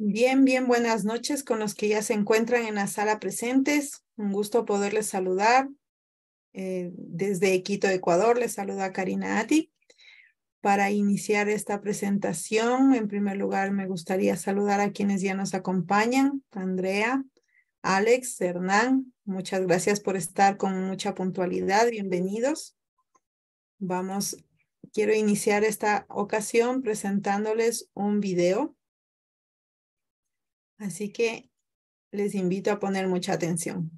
Bien, bien, buenas noches con los que ya se encuentran en la sala presentes. Un gusto poderles saludar. Eh, desde Quito, Ecuador, les saluda Karina Ati. Para iniciar esta presentación, en primer lugar me gustaría saludar a quienes ya nos acompañan, Andrea, Alex, Hernán. Muchas gracias por estar con mucha puntualidad. Bienvenidos. Vamos, quiero iniciar esta ocasión presentándoles un video Así que les invito a poner mucha atención.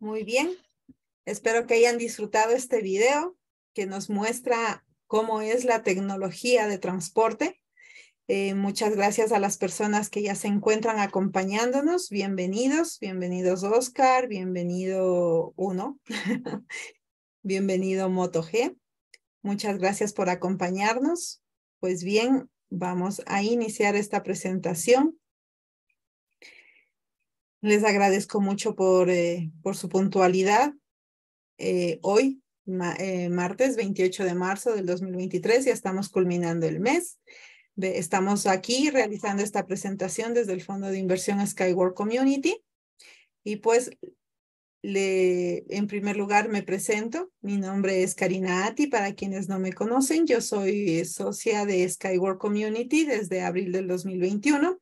Muy bien. Espero que hayan disfrutado este video que nos muestra cómo es la tecnología de transporte. Eh, muchas gracias a las personas que ya se encuentran acompañándonos. Bienvenidos, bienvenidos Oscar, bienvenido Uno, bienvenido Moto G. Muchas gracias por acompañarnos. Pues bien, vamos a iniciar esta presentación. Les agradezco mucho por, eh, por su puntualidad eh, hoy, eh, martes 28 de marzo del 2023. Ya estamos culminando el mes. estamos aquí realizando esta presentación desde el Fondo de Inversión Skyward Community. Y pues, le, en primer lugar, me presento. Mi nombre es Karina Ati. Para quienes no me conocen, yo soy socia de Skyward Community desde abril del 2021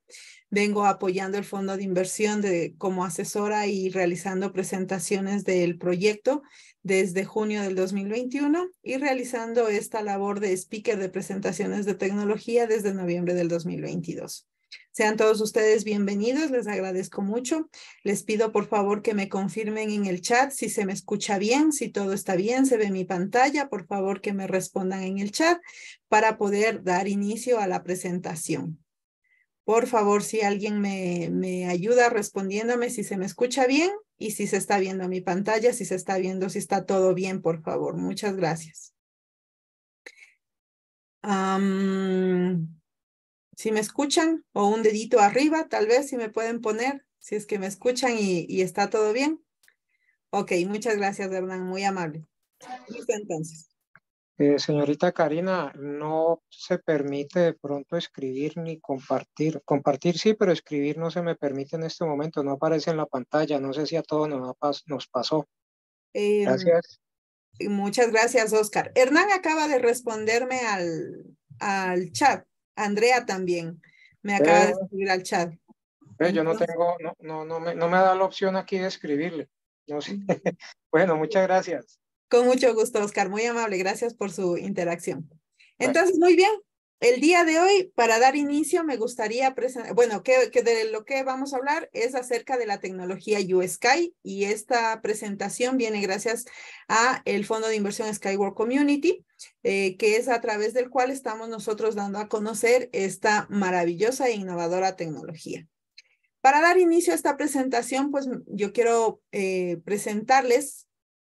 vengo apoyando el fondo de inversión de, como asesora y realizando presentaciones del proyecto desde junio del 2021 y realizando esta labor de speaker de presentaciones de tecnología desde noviembre del 2022. Sean todos ustedes bienvenidos, les agradezco mucho. Les pido por favor que me confirmen en el chat si se me escucha bien, si todo está bien, se ve mi pantalla, por favor que me respondan en el chat para poder dar inicio a la presentación. Por favor, si alguien me, me ayuda respondiéndome si se me escucha bien y si se está viendo mi pantalla, si se está viendo, si está todo bien, por favor. Muchas gracias. si me escuchan o un dedito arriba, tal vez si me pueden poner, si es que me escuchan y, y está todo bien. Ok, muchas gracias, Hernán, muy amable. entonces. Eh, señorita Karina, no se permite de pronto escribir ni compartir. Compartir sí, pero escribir no se me permite en este momento, no aparece en la pantalla. No sé si a todos nos, pasó. Em, gracias. Muchas gracias, Oscar. Hernán acaba de responderme al, al chat. Andrea también me acaba de escribir al chat. yo no tengo, no, no, no, me, no me da la opción aquí de escribirle. No sé. bueno, muchas gracias. Con mucho gusto, Oscar. Muy amable. Gracias por su interacción. Entonces, muy bien. El día de hoy, para dar inicio, me gustaría presentar, bueno, que, de lo que vamos a hablar es acerca de la tecnología USky y esta presentación viene gracias a el Fondo de Inversión Skyward Community, eh, que es a través del cual estamos nosotros dando a conocer esta maravillosa e innovadora tecnología. Para dar inicio a esta presentación, pues yo quiero eh, presentarles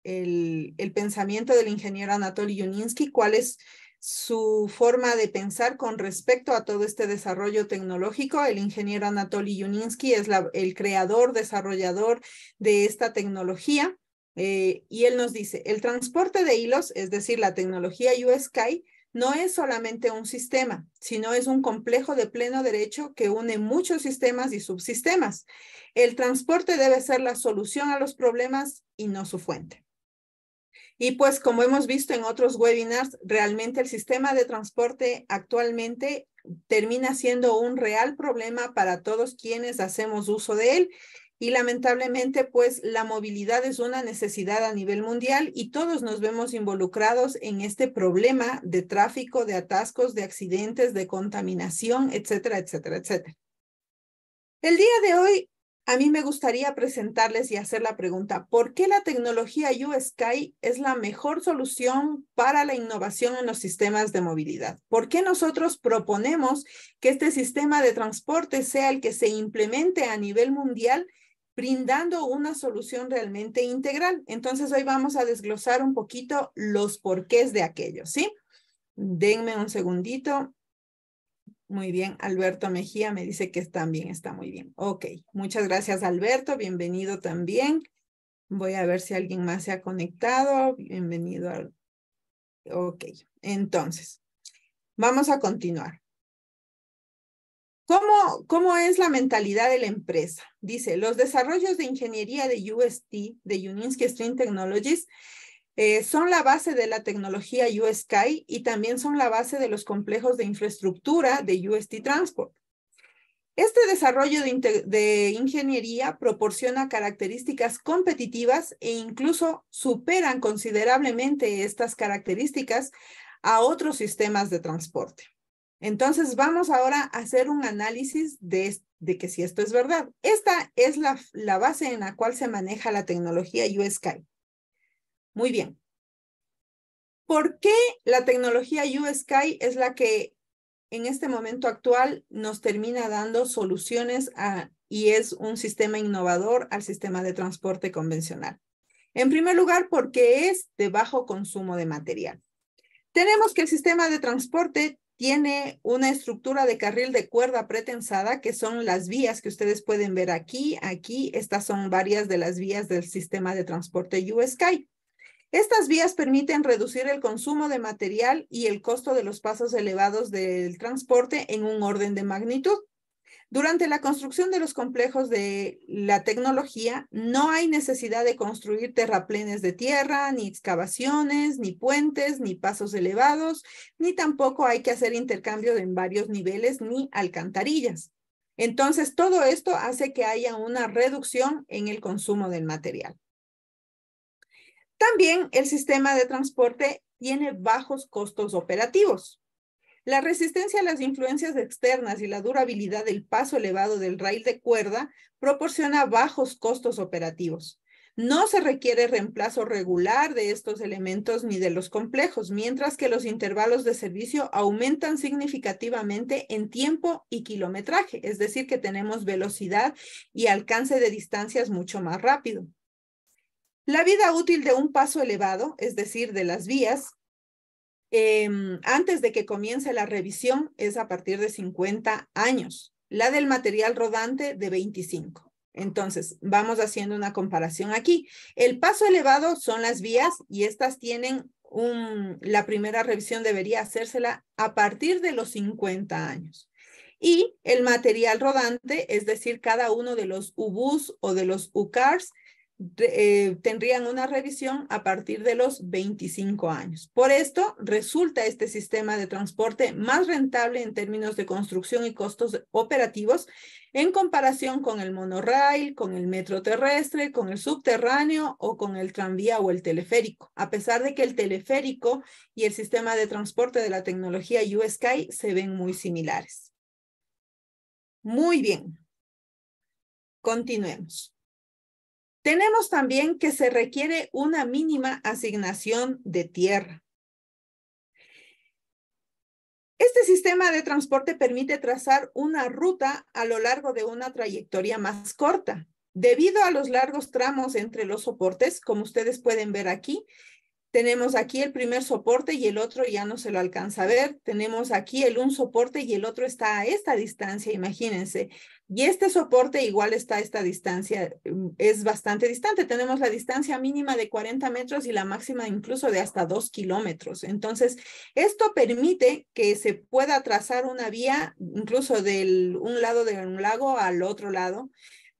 el, pensamiento del ingeniero Anatoly Yuninsky, cuál es su forma de pensar con respecto a todo este desarrollo tecnológico. El ingeniero Anatoly Yuninsky es el creador, desarrollador de esta tecnología. Eh, y él nos dice, el transporte de hilos, es decir, la tecnología Sky, no es solamente un sistema, sino es un complejo de pleno derecho que une muchos sistemas y subsistemas. El transporte debe ser la solución a los problemas y no su fuente. Y pues como hemos visto en otros webinars, realmente el sistema de transporte actualmente termina siendo un real problema para todos quienes hacemos uso de él. Y lamentablemente, pues la movilidad es una necesidad a nivel mundial y todos nos vemos involucrados en este problema de tráfico, de atascos, de accidentes, de contaminación, etcétera, etcétera, etcétera. El día de hoy a mí me gustaría presentarles y hacer la pregunta, ¿por qué la tecnología U-Sky es la mejor solución para la innovación en los sistemas de movilidad? ¿Por qué nosotros proponemos que este sistema de transporte sea el que se implemente a nivel mundial? brindando una solución realmente integral. Entonces hoy vamos a desglosar un poquito los porqués de aquello, ¿sí? Denme un segundito. Muy bien, Alberto Mejía me dice que bien, está muy bien. Ok, muchas gracias Alberto, bienvenido también. Voy a ver si alguien más se ha conectado. Bienvenido. Al... Ok, entonces, vamos a continuar. ¿Cómo, ¿Cómo es la mentalidad de la empresa? Dice, los desarrollos de ingeniería de UST, de Uninsky Stream Technologies, eh, son la base de la tecnología USKY y también son la base de los complejos de infraestructura de UST Transport. Este desarrollo de, ingeniería proporciona características competitivas e incluso superan considerablemente estas características a otros sistemas de transporte. Entonces vamos ahora a hacer un análisis de, que si esto es verdad. Esta es la, base en la cual se maneja la tecnología USKY. Muy bien. ¿Por qué la tecnología U-Sky es la que en este momento actual nos termina dando soluciones a, y es un sistema innovador al sistema de transporte convencional? En primer lugar, porque es de bajo consumo de material. Tenemos que el sistema de transporte tiene una estructura de carril de cuerda pretensada, que son las vías que ustedes pueden ver aquí, aquí. Estas son varias de las vías del sistema de transporte U-Sky. Estas vías permiten reducir el consumo de material y el costo de los pasos elevados del transporte en un orden de magnitud. Durante la construcción de los complejos de la tecnología, no hay necesidad de construir terraplenes de tierra, ni excavaciones, ni puentes, ni pasos elevados, ni tampoco hay que hacer intercambio en varios niveles ni alcantarillas. Entonces, todo esto hace que haya una reducción en el consumo del material. También el sistema de transporte tiene bajos costos operativos. La resistencia a las influencias externas y la durabilidad del paso elevado del rail de cuerda proporciona bajos costos operativos. No se requiere reemplazo regular de estos elementos ni de los complejos, mientras que los intervalos de servicio aumentan significativamente en tiempo y kilometraje, es decir, que tenemos velocidad y alcance de distancias mucho más rápido. La vida útil de un paso elevado, es decir, de las vías, em, antes de que comience la revisión es a partir de 50 años, la del material rodante de 25. Entonces, vamos haciendo una comparación aquí. El paso elevado son las vías y estas tienen un, la primera revisión debería hacérsela a partir de los 50 años. Y el material rodante, es decir, cada uno de los UBUs o de los UCARs, eh, tendrían una revisión a partir de los 25 años. Por esto, resulta este sistema de transporte más rentable en términos de construcción y costos operativos en comparación con el monorail, con el metro terrestre, con el subterráneo o con el tranvía o el teleférico, a pesar de que el teleférico y el sistema de transporte de la tecnología U-Sky se ven muy similares. Muy bien. Continuemos. Tenemos también que se requiere una mínima asignación de tierra. Este sistema de transporte permite trazar una ruta a lo largo de una trayectoria más corta. Debido a los largos tramos entre los soportes, como ustedes pueden ver aquí, tenemos aquí el primer soporte y el otro ya no se lo alcanza a ver. Tenemos aquí el un soporte y el otro está a esta distancia, imagínense. Y este soporte igual está esta distancia, mm, es bastante distante. Tenemos la distancia mínima de 40 metros y la máxima incluso de hasta 2 kilómetros. Entonces, esto permite que se pueda trazar una vía incluso del un lado de un lago al otro lado.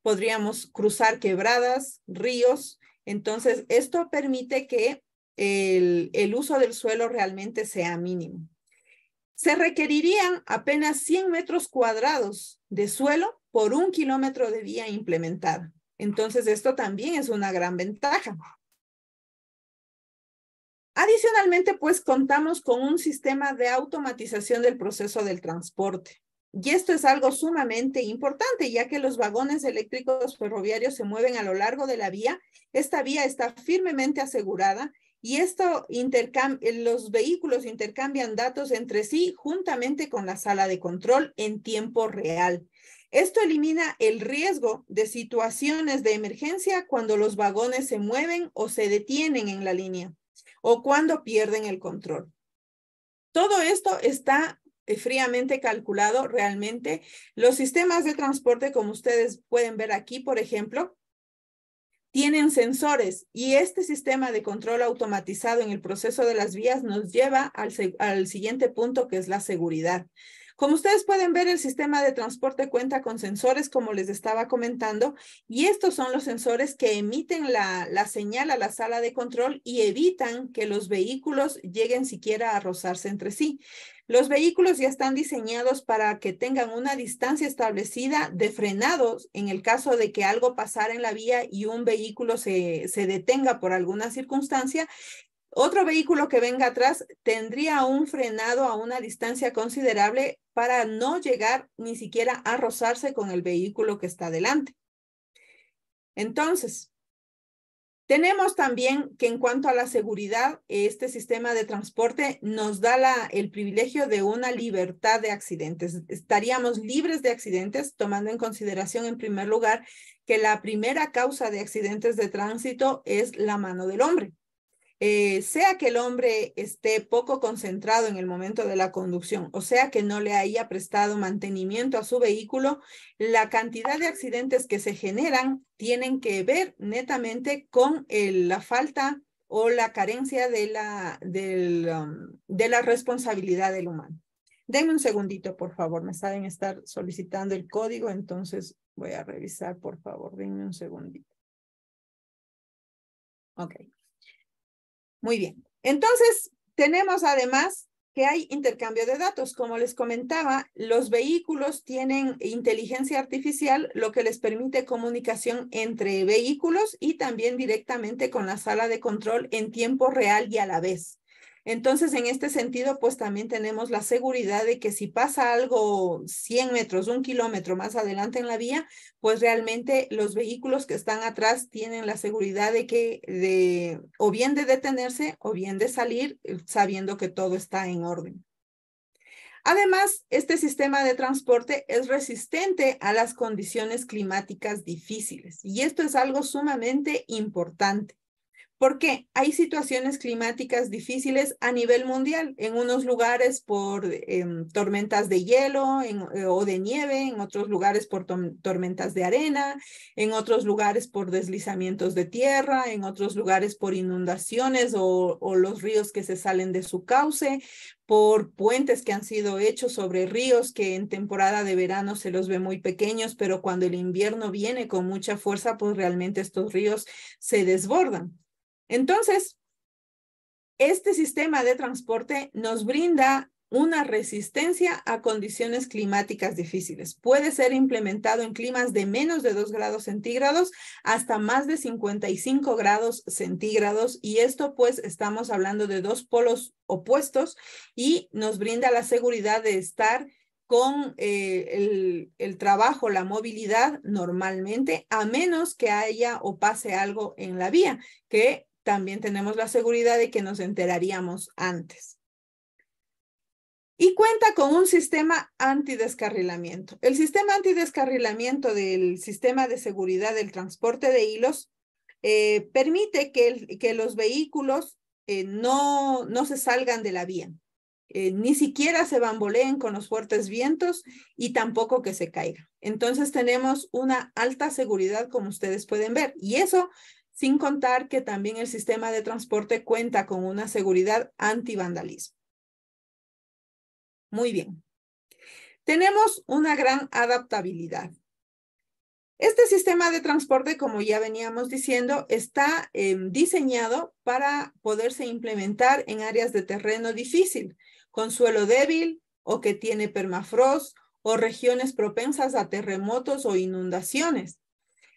Podríamos cruzar quebradas, ríos. Entonces, esto permite que el, el uso del suelo realmente sea mínimo. Se requerirían apenas 100 metros cuadrados de suelo por un kilómetro de vía implementada. Entonces, esto también es una gran ventaja. Adicionalmente, pues contamos con un sistema de automatización del proceso del transporte. Y esto es algo sumamente importante, ya que los vagones eléctricos ferroviarios se mueven a lo largo de la vía. Esta vía está firmemente asegurada y esto los vehículos intercambian datos entre sí juntamente con la sala de control en tiempo real. Esto elimina el riesgo de situaciones de emergencia cuando los vagones se mueven o se detienen en la línea o cuando pierden el control. Todo esto está eh, fríamente calculado realmente. Los sistemas de transporte, como ustedes pueden ver aquí, por ejemplo, tienen sensores y este sistema de control automatizado en el proceso de las vías nos lleva al, siguiente punto que es la seguridad. Como ustedes pueden ver, el sistema de transporte cuenta con sensores, como les estaba comentando, y estos son los sensores que emiten la, señal a la sala de control y evitan que los vehículos lleguen siquiera a rozarse entre sí. Los vehículos ya están diseñados para que tengan una distancia establecida de frenados en el caso de que algo pasara en la vía y un vehículo se, detenga por alguna circunstancia otro vehículo que venga atrás tendría un frenado a una distancia considerable para no llegar ni siquiera a rozarse con el vehículo que está adelante. Entonces, tenemos también que en cuanto a la seguridad, este sistema de transporte nos da el privilegio de una libertad de accidentes. Estaríamos libres de accidentes, tomando en consideración, en primer lugar, que la primera causa de accidentes de tránsito es la mano del hombre. Eh, sea que el hombre esté poco concentrado en el momento de la conducción, o sea que no le haya prestado mantenimiento a su vehículo, la cantidad de accidentes que se generan tienen que ver netamente con la falta o la carencia de la, um, de la responsabilidad del humano. Denme un segundito, por favor. Me saben estar solicitando el código, entonces voy a revisar, por favor. Denme un segundito. Ok. Muy bien. Entonces, tenemos además que hay intercambio de datos. Como les comentaba, los vehículos tienen inteligencia artificial, lo que les permite comunicación entre vehículos y también directamente con la sala de control en tiempo real y a la vez. Entonces, en este sentido, pues también tenemos la seguridad de que si pasa algo 100 metros, un kilómetro más adelante en la vía, pues realmente los vehículos que están atrás tienen la seguridad de que de, o bien de detenerse o bien de salir eh, sabiendo que todo está en orden. Además, este sistema de transporte es resistente a las condiciones climáticas difíciles y esto es algo sumamente importante porque hay situaciones climáticas difíciles a nivel mundial, en unos lugares por em, tormentas de hielo eh, o de nieve, en otros lugares por tormentas de arena, en otros lugares por deslizamientos de tierra, en otros lugares por inundaciones o los ríos que se salen de su cauce, por puentes que han sido hechos sobre ríos que en temporada de verano se los ve muy pequeños, pero cuando el invierno viene con mucha fuerza, pues realmente estos ríos se desbordan. Entonces, este sistema de transporte nos brinda una resistencia a condiciones climáticas difíciles. Puede ser implementado en climas de menos de 2 grados centígrados hasta más de 55 grados centígrados y esto pues estamos hablando de dos polos opuestos y nos brinda la seguridad de estar con eh, el, trabajo, la movilidad normalmente, a menos que haya o pase algo en la vía, que también tenemos la seguridad de que nos enteraríamos antes. Y cuenta con un sistema antidescarrilamiento. El sistema antidescarrilamiento del sistema de seguridad del transporte de hilos eh, permite que, que, los vehículos eh, no, no se salgan de la vía, eh, ni siquiera se bamboleen con los fuertes vientos y tampoco que se caigan. Entonces tenemos una alta seguridad, como ustedes pueden ver, y eso sin contar que también el sistema de transporte cuenta con una seguridad antivandalismo. Muy bien. Tenemos una gran adaptabilidad. Este sistema de transporte, como ya veníamos diciendo, está em, diseñado para poderse implementar en áreas de terreno difícil, con suelo débil o que tiene permafrost o regiones propensas a terremotos o inundaciones.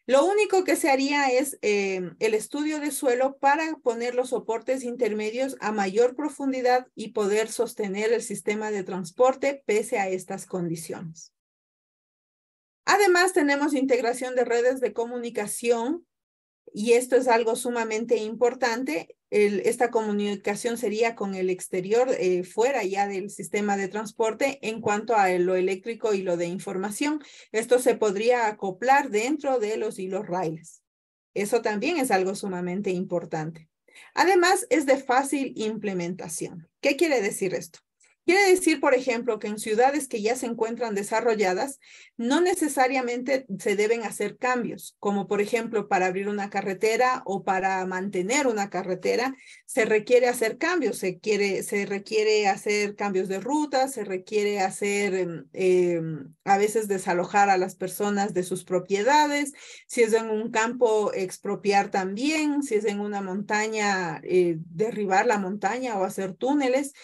Lo único que se haría es eh, el estudio de suelo para poner los soportes intermedios a mayor profundidad y poder sostener el sistema de transporte pese a estas condiciones. Además, tenemos integración de redes de comunicación y esto es algo sumamente importante, esta comunicación sería con el exterior, eh, fuera ya del sistema de transporte, en cuanto a lo eléctrico y lo de información. Esto se podría acoplar dentro de los hilos raíles. Eso también es algo sumamente importante. Además, es de fácil implementación. ¿Qué quiere decir esto? Quiere decir, por ejemplo, que en ciudades que ya se encuentran desarrolladas, no necesariamente se deben hacer cambios, como por ejemplo para abrir una carretera o para mantener una carretera, se requiere hacer cambios, se, quiere, se requiere hacer cambios de ruta, se requiere hacer mm, em, a veces desalojar a las personas de sus propiedades, si es en un campo expropiar también, si es en una montaña, eh, derribar la montaña o hacer túneles.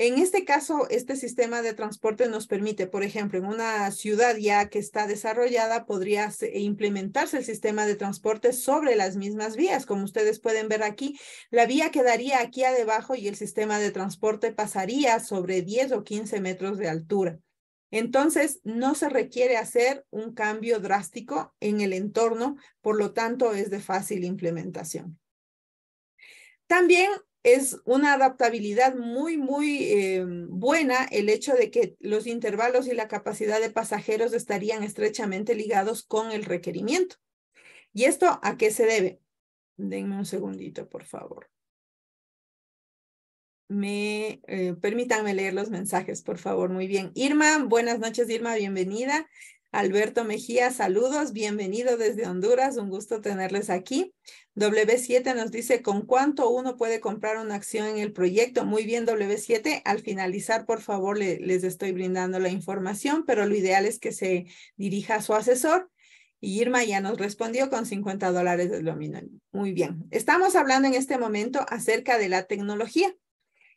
En este caso, este sistema de transporte nos permite, por ejemplo, en una ciudad ya que está desarrollada, podría eh, implementarse el sistema de transporte sobre las mismas vías. Como ustedes pueden ver aquí, la vía quedaría aquí abajo y el sistema de transporte pasaría sobre 10 o 15 metros de altura. Entonces, no se requiere hacer un cambio drástico en el entorno, por lo tanto, es de fácil implementación. También es una adaptabilidad muy, muy eh, buena el hecho de que los intervalos y la capacidad de pasajeros estarían estrechamente ligados con el requerimiento. ¿Y esto a qué se debe? Denme un segundito, por favor. Me, eh, permítanme leer los mensajes, por favor. Muy bien. Irma, buenas noches, Irma, bienvenida. Alberto Mejía, saludos, bienvenido desde Honduras, un gusto tenerles aquí. W7 nos dice, ¿con cuánto uno puede comprar una acción en el proyecto? Muy bien, W7, al finalizar, por favor, les estoy brindando la información, pero lo ideal es que se dirija a su asesor. Y Irma ya nos respondió con 50 dólares de lo Muy bien, estamos hablando en este momento acerca de la tecnología.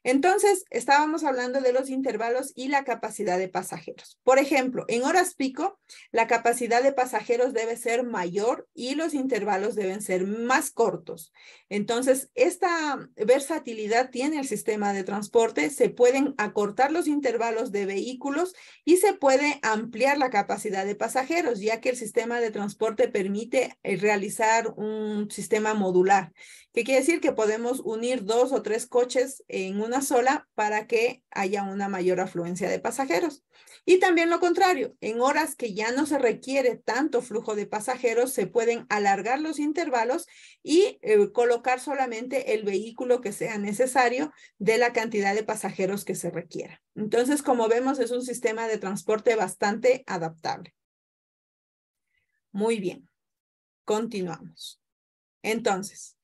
Entonces, estábamos hablando de los intervalos y la capacidad de pasajeros. Por ejemplo, en horas pico, la capacidad de pasajeros debe ser mayor y los intervalos deben ser más cortos. Entonces, esta versatilidad tiene el sistema de transporte. Se pueden acortar los intervalos de vehículos y se puede ampliar la capacidad de pasajeros, ya que el sistema de transporte permite eh, realizar un sistema modular, que quiere decir que podemos unir dos o tres coches en un una sola para que haya una mayor afluencia de pasajeros. Y también lo contrario, en horas que ya no se requiere tanto flujo de pasajeros, se pueden alargar los intervalos y eh, colocar solamente el vehículo que sea necesario de la cantidad de pasajeros que se requiera. Entonces, como vemos, es un sistema de transporte bastante adaptable. Muy bien, continuamos. Entonces,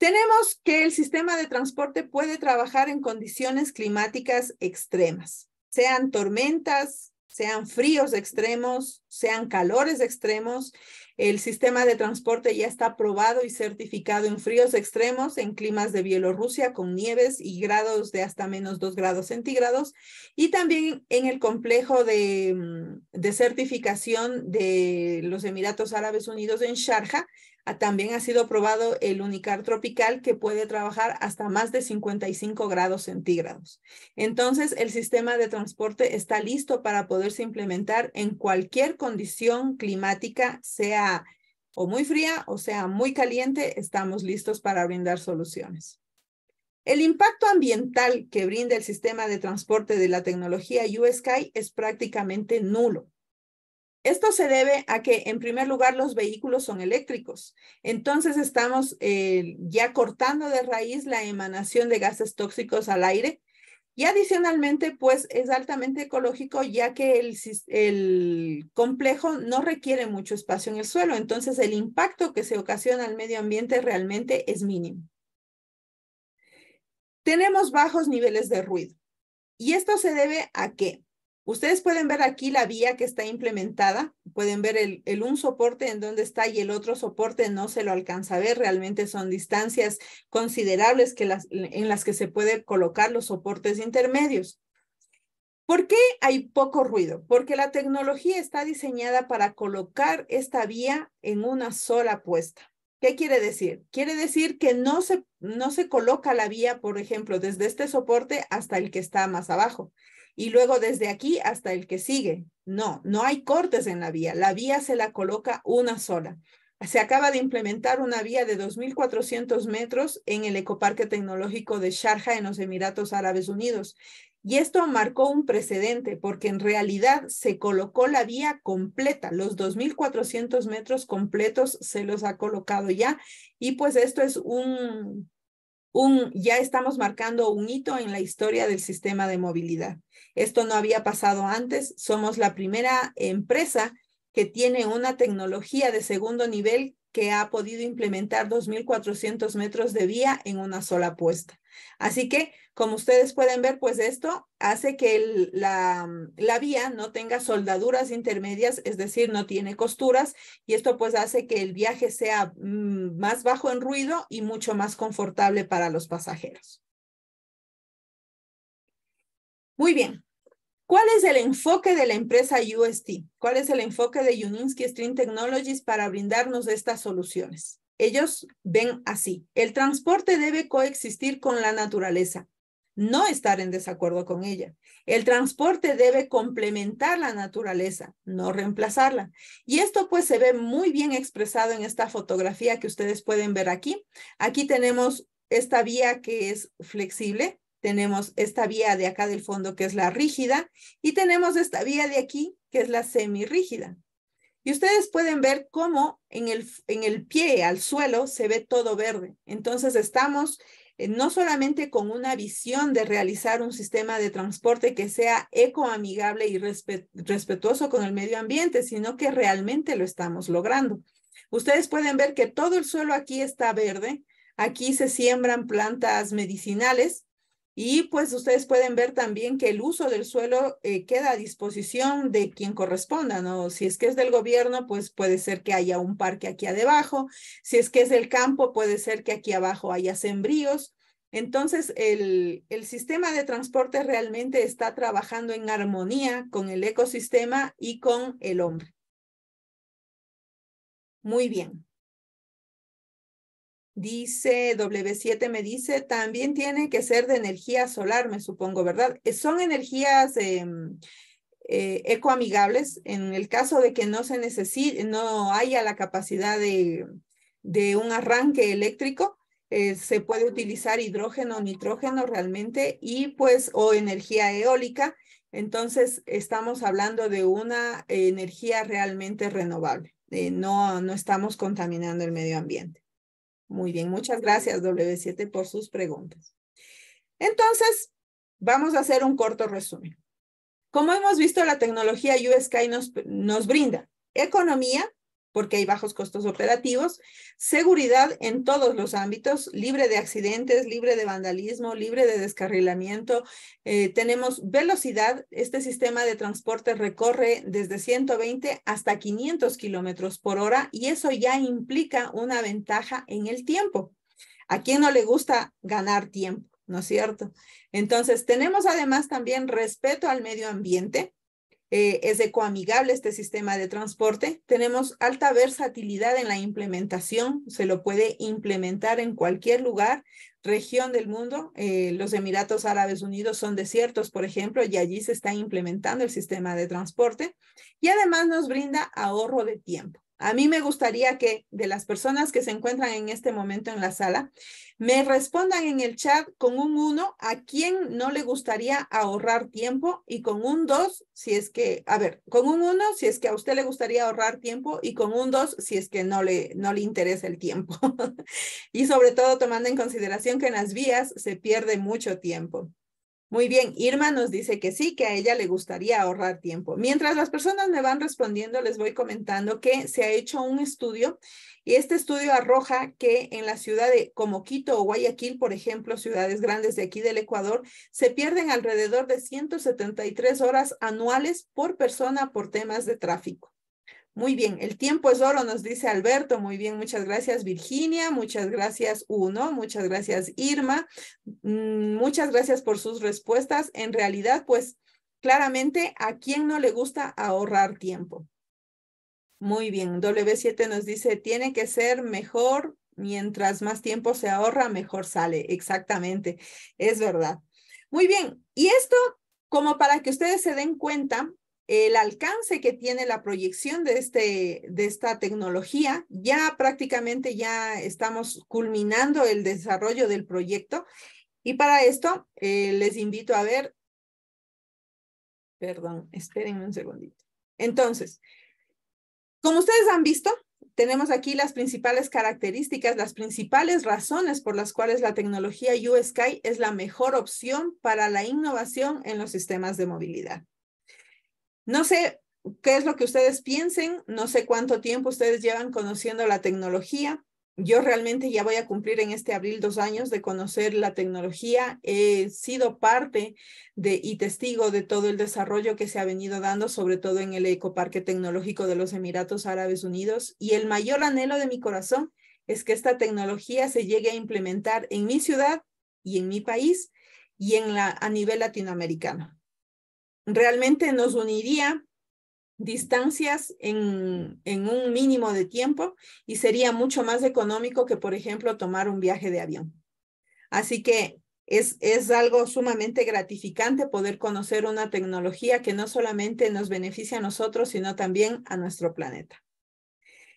tenemos que el sistema de transporte puede trabajar en condiciones climáticas extremas, sean tormentas, sean fríos extremos, sean calores extremos. El sistema de transporte ya está probado y certificado en fríos extremos, en climas de Bielorrusia con nieves y grados de hasta menos 2 grados centígrados, y también en el complejo de, mm, de certificación de los Emiratos Árabes Unidos en Sharjah, Ah, también ha sido probado el unicar tropical que puede trabajar hasta más de 55 grados centígrados. Entonces, el sistema de transporte está listo para poderse implementar en cualquier condición climática, sea o muy fría o sea muy caliente, estamos listos para brindar soluciones. El impacto ambiental que brinda el sistema de transporte de la tecnología USky es prácticamente nulo. Esto se debe a que, en primer lugar, los vehículos son eléctricos. Entonces, estamos eh, ya cortando de raíz la emanación de gases tóxicos al aire. Y adicionalmente, pues es altamente ecológico ya que el complejo no requiere mucho espacio en el suelo. Entonces, el impacto que se ocasiona al medio ambiente realmente es mínimo. Tenemos bajos niveles de ruido. Y esto se debe a que Ustedes pueden ver aquí la vía que está implementada, pueden ver el, un soporte en donde está y el otro soporte no se lo alcanza a ver, realmente son distancias considerables que las, en las que se puede colocar los soportes intermedios. ¿Por qué hay poco ruido? Porque la tecnología está diseñada para colocar esta vía en una sola puesta. ¿Qué quiere decir? Quiere decir que no se, no se coloca la vía, por ejemplo, desde este soporte hasta el que está más abajo y luego desde aquí hasta el que sigue. No, no hay cortes en la vía. La vía se la coloca una sola. Se acaba de implementar una vía de 2.400 metros en el Ecoparque Tecnológico de Sharjah en los Emiratos Árabes Unidos. Y esto marcó un precedente porque en realidad se colocó la vía completa, los 2.400 metros completos se los ha colocado ya y pues esto es un, un, ya estamos marcando un hito en la historia del sistema de movilidad. Esto no había pasado antes. Somos la primera empresa que tiene una tecnología de segundo nivel que ha podido implementar 2.400 metros de vía en una sola puesta. Así que, como ustedes pueden ver, pues esto hace que la, la, vía no tenga soldaduras intermedias, es decir, no tiene costuras, y esto pues hace que el viaje sea mm, más bajo en ruido y mucho más confortable para los pasajeros. Muy bien. ¿Cuál es el enfoque de la empresa UST? ¿Cuál es el enfoque de Uninsky Stream Technologies para brindarnos estas soluciones? Ellos ven así, el transporte debe coexistir con la naturaleza, no estar en desacuerdo con ella. El transporte debe complementar la naturaleza, no reemplazarla. Y esto pues se ve muy bien expresado en esta fotografía que ustedes pueden ver aquí. Aquí tenemos esta vía que es flexible, tenemos esta vía de acá del fondo que es la rígida y tenemos esta vía de aquí que es la semirrígida. Y ustedes pueden ver cómo en el, en el pie al suelo se ve todo verde. Entonces estamos eh, no solamente con una visión de realizar un sistema de transporte que sea ecoamigable y respetuoso con el medio ambiente, sino que realmente lo estamos logrando. Ustedes pueden ver que todo el suelo aquí está verde. Aquí se siembran plantas medicinales y pues ustedes pueden ver también que el uso del suelo eh, queda a disposición de quien corresponda, ¿no? Si es que es del gobierno, pues puede ser que haya un parque aquí abajo. Si es que es del campo, puede ser que aquí abajo haya sembríos. Entonces, el, sistema de transporte realmente está trabajando en armonía con el ecosistema y con el hombre. Muy bien. Dice W7, me dice, también tiene que ser de energía solar, me supongo, ¿verdad? Eh, son energías em, eh, ecoamigables en el caso de que no se necesite, no haya la capacidad de, un arranque eléctrico. Eh, se puede utilizar hidrógeno, nitrógeno realmente y pues o energía eólica. Entonces estamos hablando de una energía realmente renovable. no, no estamos contaminando el medio ambiente. Muy bien, muchas gracias W7 por sus preguntas. Entonces, vamos a hacer un corto resumen. Como hemos visto, la tecnología USK nos, nos brinda economía, porque hay bajos costos operativos, seguridad en todos los ámbitos, libre de accidentes, libre de vandalismo, libre de descarrilamiento. Eh, tenemos velocidad, este sistema de transporte recorre desde 120 hasta 500 kilómetros por hora y eso ya implica una ventaja en el tiempo. ¿A quién no le gusta ganar tiempo? ¿No es cierto? Entonces, tenemos además también respeto al medio ambiente, eh, es ecoamigable este sistema de transporte. Tenemos alta versatilidad en la implementación, se lo puede implementar en cualquier lugar, región del mundo. Eh, los Emiratos Árabes Unidos son desiertos, por ejemplo, y allí se está implementando el sistema de transporte. Y además nos brinda ahorro de tiempo. A mí me gustaría que de las personas que se encuentran en este momento en la sala, me respondan en el chat con un 1 a quién no le gustaría ahorrar tiempo y con un 2 si es que, a ver, con un 1 si es que a usted le gustaría ahorrar tiempo y con un 2 si es que no le, no le interesa el tiempo. y sobre todo tomando en consideración que en las vías se pierde mucho tiempo. Muy bien, Irma nos dice que sí, que a ella le gustaría ahorrar tiempo. Mientras las personas me van respondiendo, les voy comentando que se ha hecho un estudio y este estudio arroja que en la ciudad de como Quito o Guayaquil, por ejemplo, ciudades grandes de aquí del Ecuador, se pierden alrededor de 173 horas anuales por persona por temas de tráfico. Muy bien, el tiempo es oro, nos dice Alberto. Muy bien, muchas gracias Virginia, muchas gracias Uno, muchas gracias Irma, mm, muchas gracias por sus respuestas. En realidad, pues claramente, ¿a quién no le gusta ahorrar tiempo? Muy bien, W7 nos dice, tiene que ser mejor, mientras más tiempo se ahorra, mejor sale. Exactamente, es verdad. Muy bien, y esto como para que ustedes se den cuenta el alcance que tiene la proyección de, este, de esta tecnología. Ya prácticamente ya estamos culminando el desarrollo del proyecto y para esto eh, les invito a ver, perdón, espérenme un segundito. Entonces, como ustedes han visto, tenemos aquí las principales características, las principales razones por las cuales la tecnología Sky es la mejor opción para la innovación en los sistemas de movilidad. No sé qué es lo que ustedes piensen, no sé cuánto tiempo ustedes llevan conociendo la tecnología. Yo realmente ya voy a cumplir en este abril dos años de conocer la tecnología. He sido parte de y testigo de todo el desarrollo que se ha venido dando, sobre todo en el Ecoparque Tecnológico de los Emiratos Árabes Unidos. Y el mayor anhelo de mi corazón es que esta tecnología se llegue a implementar en mi ciudad y en mi país y en la, a nivel latinoamericano realmente nos uniría distancias en, un mínimo de tiempo y sería mucho más económico que, por ejemplo, tomar un viaje de avión. Así que es, es algo sumamente gratificante poder conocer una tecnología que no solamente nos beneficia a nosotros, sino también a nuestro planeta.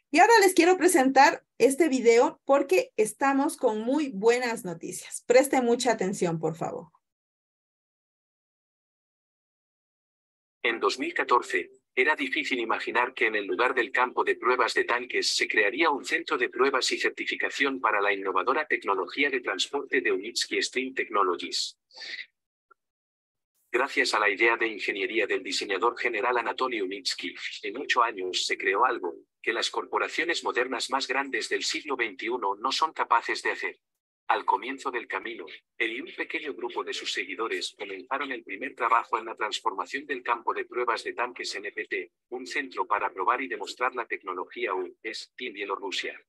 Y ahora les quiero presentar este video porque estamos con muy buenas noticias. Preste mucha atención, por favor. En 2014, era difícil imaginar que en el lugar del campo de pruebas de tanques se crearía un centro de pruebas y certificación para la innovadora tecnología de transporte de Unitsky Stream Technologies. Gracias a la idea de ingeniería del diseñador general Anatoly Unitsky, en ocho años se creó algo que las corporaciones modernas más grandes del siglo XXI no son capaces de hacer. Al comienzo del camino, él y un pequeño grupo de sus seguidores comenzaron el primer trabajo en la transformación del campo de pruebas de tanques NPT, un centro para probar y demostrar la tecnología U.S.T. en Bielorrusia.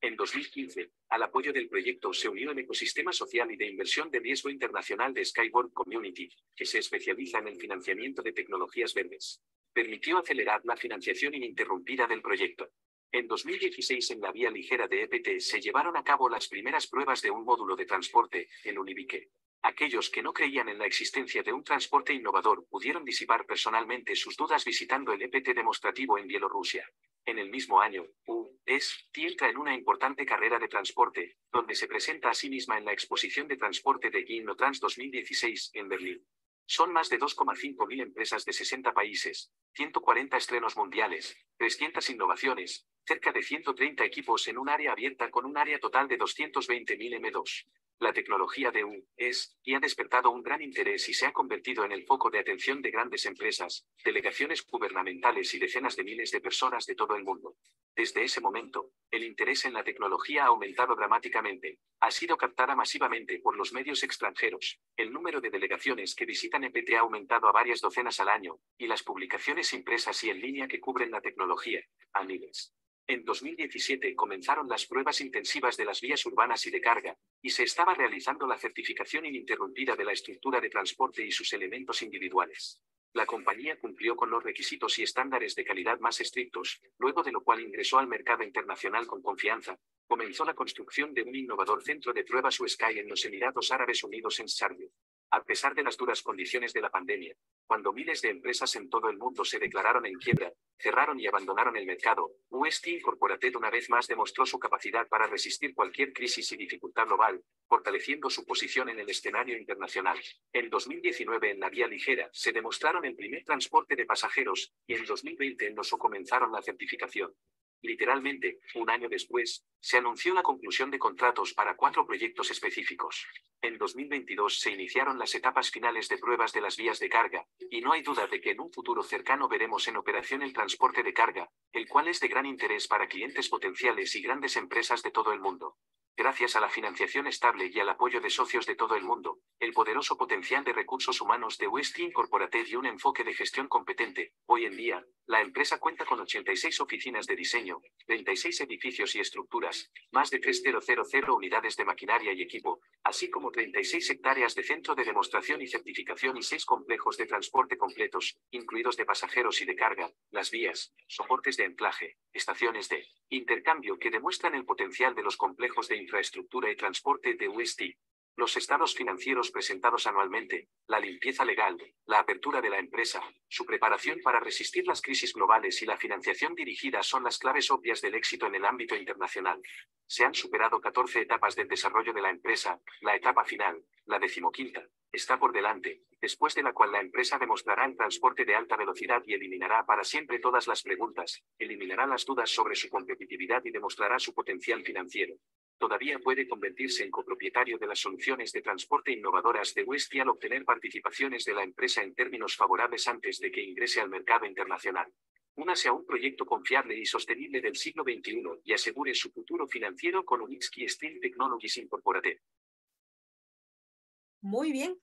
En 2015, al apoyo del proyecto se unió el ecosistema social y de inversión de riesgo internacional de Skyboard Community, que se especializa en el financiamiento de tecnologías verdes. Permitió acelerar la financiación ininterrumpida del proyecto. En 2016 en la vía ligera de EPT se llevaron a cabo las primeras pruebas de un módulo de transporte, el Unibike. Aquellos que no creían en la existencia de un transporte innovador pudieron disipar personalmente sus dudas visitando el EPT demostrativo en Bielorrusia. En el mismo año, U.S.T. E entra en una importante carrera de transporte, donde se presenta a sí misma en la exposición de transporte de Trans 2016 en Berlín. Son más de 2,5 mil empresas de 60 países, 140 estrenos mundiales, 300 innovaciones, cerca de 130 equipos en un área abierta con un área total de 220.000 M2. La tecnología de U es y ha despertado un gran interés y se ha convertido en el foco de atención de grandes empresas, delegaciones gubernamentales y decenas de miles de personas de todo el mundo. Desde ese momento, el interés en la tecnología ha aumentado dramáticamente, ha sido captada masivamente por los medios extranjeros, el número de delegaciones que visitan EPT ha aumentado a varias docenas al año, y las publicaciones impresas y en línea que cubren la tecnología, a miles. En 2017 comenzaron las pruebas intensivas de las vías urbanas y de carga, y se estaba realizando la certificación ininterrumpida de la estructura de transporte y sus elementos individuales. La compañía cumplió con los requisitos y estándares de calidad más estrictos, luego de lo cual ingresó al mercado internacional con confianza. Comenzó la construcción de un innovador centro de pruebas U-Sky en los Emiratos Árabes Unidos en Sharjah. A pesar de las duras condiciones de la pandemia, cuando miles de empresas en todo el mundo se declararon en quiebra, cerraron y abandonaron el mercado, UST Incorporated una vez más demostró su capacidad para resistir cualquier crisis y dificultad global, fortaleciendo su posición en el escenario internacional. En 2019 en la vía ligera se demostraron el primer transporte de pasajeros y en 2020 en OSO comenzaron la certificación. Literalmente, un año después, se anunció la conclusión de contratos para cuatro proyectos específicos. En 2022 se iniciaron las etapas finales de pruebas de las vías de carga, y no hay duda de que en un futuro cercano veremos en operación el transporte de carga, el cual es de gran interés para clientes potenciales y grandes empresas de todo el mundo. Gracias a la financiación estable y al apoyo de socios de todo el mundo, el poderoso potencial de recursos humanos de Westin Corporate y un enfoque de gestión competente, hoy en día, la empresa cuenta con 86 oficinas de diseño, 36 edificios y estructuras, más de 3000 unidades de maquinaria y equipo, así como 36 hectáreas de centro de demostración y certificación y 6 complejos de transporte completos, incluidos de pasajeros y de carga, las vías, soportes de anclaje, estaciones de intercambio que demuestran el potencial de los complejos de infraestructura y transporte de UST, los estados financieros presentados anualmente, la limpieza legal, la apertura de la empresa, su preparación para resistir las crisis globales y la financiación dirigida son las claves obvias del éxito en el ámbito internacional. Se han superado 14 etapas del desarrollo de la empresa, la etapa final, la decimoquinta, está por delante, después de la cual la empresa demostrará el transporte de alta velocidad y eliminará para siempre todas las preguntas, eliminará las dudas sobre su competitividad y demostrará su potencial financiero todavía puede convertirse en copropietario de las soluciones de transporte innovadoras de Westy al obtener participaciones de la empresa en términos favorables antes de que ingrese al mercado internacional. Únase a un proyecto confiable y sostenible del siglo XXI y asegure su futuro financiero con Unitsky Steel Technologies Incorporated. Muy bien.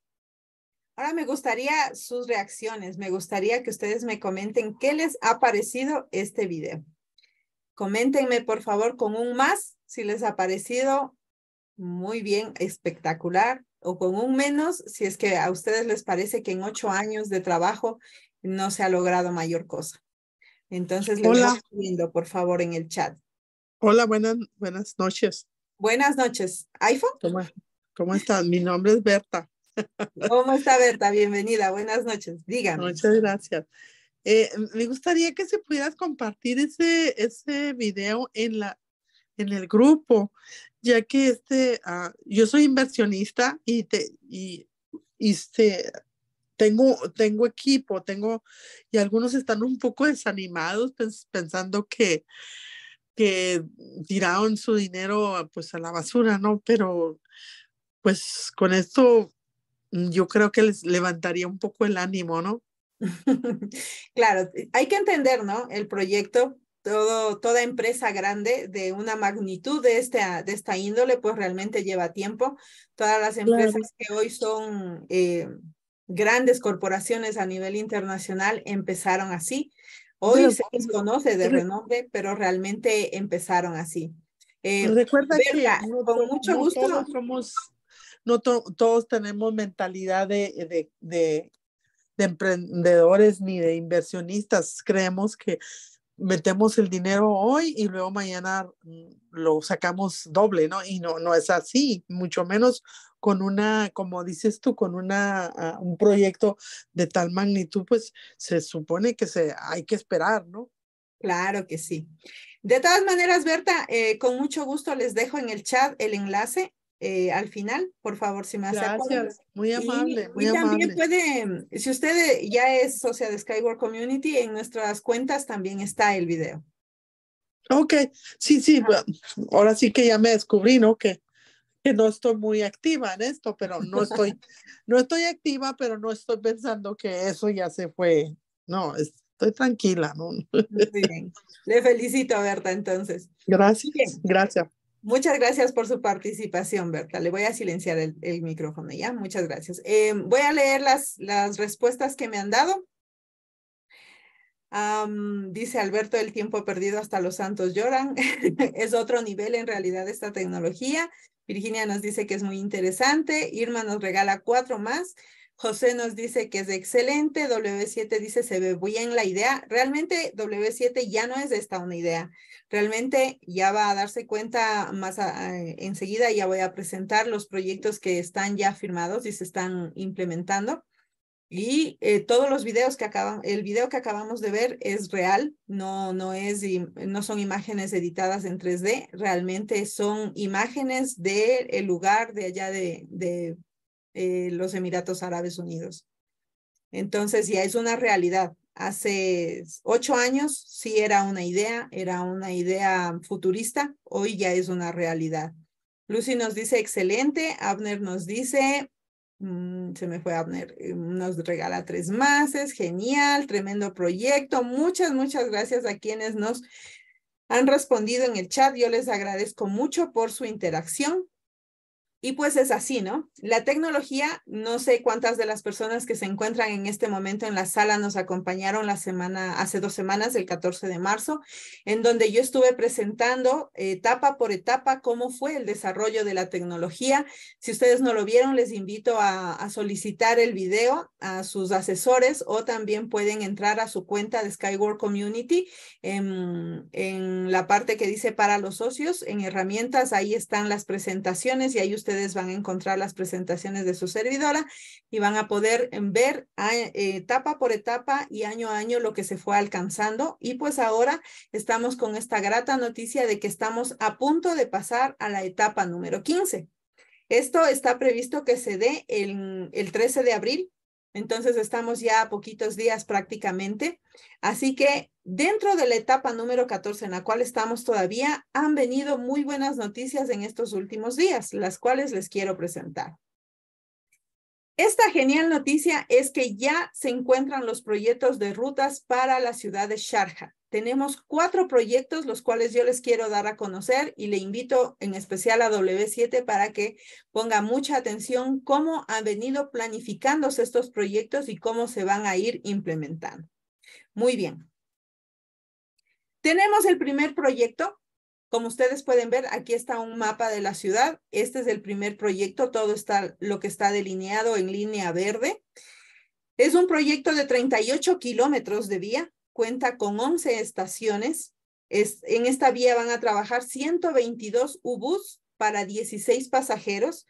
Ahora me gustaría sus reacciones. Me gustaría que ustedes me comenten qué les ha parecido este video. Coméntenme, por favor, con un más si les ha parecido muy bien, espectacular, o con un menos si es que a ustedes les parece que en ocho años de trabajo no se ha logrado mayor cosa. Entonces, les Hola. por favor, en el chat. Hola, buenas, buenas noches. Buenas noches. ¿iPhone? ¿Cómo, cómo están? Mi nombre es Berta. ¿Cómo está Berta? Bienvenida. Buenas noches. Díganme. Muchas gracias. Eh, me gustaría que se pudieras compartir ese, ese video en, la, en el grupo, ya que este, ah, yo soy inversionista y, te, y, este tengo, tengo equipo, tengo, y algunos están un poco desanimados pensando que, que tiraron su dinero pues a la basura, ¿no? Pero pues con esto yo creo que les levantaría un poco el ánimo, ¿no? claro, hay que entender, ¿no? El proyecto, todo, toda empresa grande de una magnitud de esta, de esta índole, pues realmente lleva tiempo. Todas las empresas que hoy son eh, grandes corporaciones a nivel internacional empezaron así. Hoy se desconoce de renombre, pero realmente empezaron así. Eh, recuerda que con mucho gusto. Todos somos, no todos tenemos mentalidad de, de de emprendedores ni de inversionistas. Creemos que metemos el dinero hoy y luego mañana mm, lo sacamos doble, ¿no? Y no, no es así, mucho menos con una, como dices tú, con una, ah, un proyecto de tal magnitud, pues se supone que se, hay que esperar, ¿no? Claro que sí. De todas maneras, Berta, eh, con mucho gusto les dejo en el chat el enlace eh, al final, por favor, si me hace Gracias, muy amable. Y, muy y también puede, si usted ya es socia de Skyward Community, en nuestras cuentas también está el video. Ok, sí, sí, ah. ahora sí que ya me descubrí, ¿no? Que, que no estoy muy activa en esto, pero no estoy, no estoy activa, pero no estoy pensando que eso ya se fue. No, estoy tranquila. ¿no? Muy bien. Le felicito, Berta, entonces. Gracias, gracias. Muchas gracias por su participación, Berta. Le voy a silenciar el, micrófono ya. Muchas gracias. Eh, voy a leer las, respuestas que me han dado. dice Alberto, el tiempo perdido hasta los santos lloran. es otro nivel en realidad esta tecnología. Virginia nos dice que es muy interesante. Irma nos regala cuatro más. José nos dice que es excelente, W7 dice se ve bien la idea. Realmente W7 ya no es esta una idea. Realmente ya va a darse cuenta más enseguida, ya voy a presentar los proyectos que están ya firmados y se están implementando. Y eh, todos los videos que acaban, el video que acabamos de ver es real, no, no, es, no son imágenes editadas en 3D, realmente son imágenes del lugar de allá de, de eh, los Emiratos Árabes Unidos. Entonces ya es una realidad. Hace ocho años sí era una idea, era una idea futurista, hoy ya es una realidad. Lucy nos dice excelente, Abner nos dice, mm, se me fue Abner, eh, nos regala tres más, es genial, tremendo proyecto. Muchas, muchas gracias a quienes nos han respondido en el chat. Yo les agradezco mucho por su interacción. Y pues es así, ¿no? La tecnología, no sé cuántas de las personas que se encuentran en este momento en la sala nos acompañaron la semana, hace dos semanas, el 14 de marzo, en donde yo estuve presentando eh, etapa por etapa cómo fue el desarrollo de la tecnología. Si ustedes no lo vieron, les invito a, solicitar el video a sus asesores o también pueden entrar a su cuenta de Skyward Community en, en la parte que dice para los socios, en herramientas, ahí están las presentaciones y ahí ustedes van a encontrar las presentaciones de su servidora y van a poder eh, ver ah, eh, etapa por etapa y año a año lo que se fue alcanzando. Y pues ahora estamos con esta grata noticia de que estamos a punto de pasar a la etapa número 15. Esto está previsto que se dé el, el 13 de abril entonces estamos ya a poquitos días prácticamente. Así que dentro de la etapa número 14 en la cual estamos todavía, han venido muy buenas noticias en estos últimos días, las cuales les quiero presentar. Esta genial noticia es que ya se encuentran los proyectos de rutas para la ciudad de Sharjah tenemos cuatro proyectos los cuales yo les quiero dar a conocer y le invito en especial a W7 para que ponga mucha atención cómo han venido planificándose estos proyectos y cómo se van a ir implementando. Muy bien. Tenemos el primer proyecto. Como ustedes pueden ver, aquí está un mapa de la ciudad. Este es el primer proyecto. Todo está lo que está delineado en línea verde. Es un proyecto de 38 kilómetros de vía cuenta con 11 estaciones. Es, en esta vía van a trabajar 122 U-Bus para 16 pasajeros.